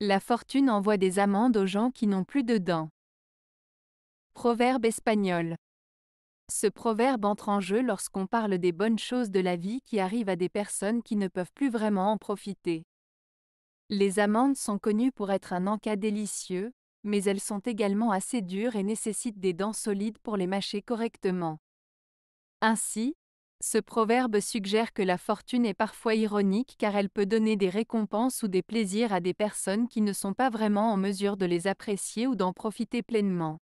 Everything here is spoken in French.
La fortune envoie des amendes aux gens qui n'ont plus de dents. Proverbe espagnol. Ce proverbe entre en jeu lorsqu'on parle des bonnes choses de la vie qui arrivent à des personnes qui ne peuvent plus vraiment en profiter. Les amandes sont connues pour être un encas délicieux, mais elles sont également assez dures et nécessitent des dents solides pour les mâcher correctement. Ainsi, ce proverbe suggère que la fortune est parfois ironique car elle peut donner des récompenses ou des plaisirs à des personnes qui ne sont pas vraiment en mesure de les apprécier ou d'en profiter pleinement.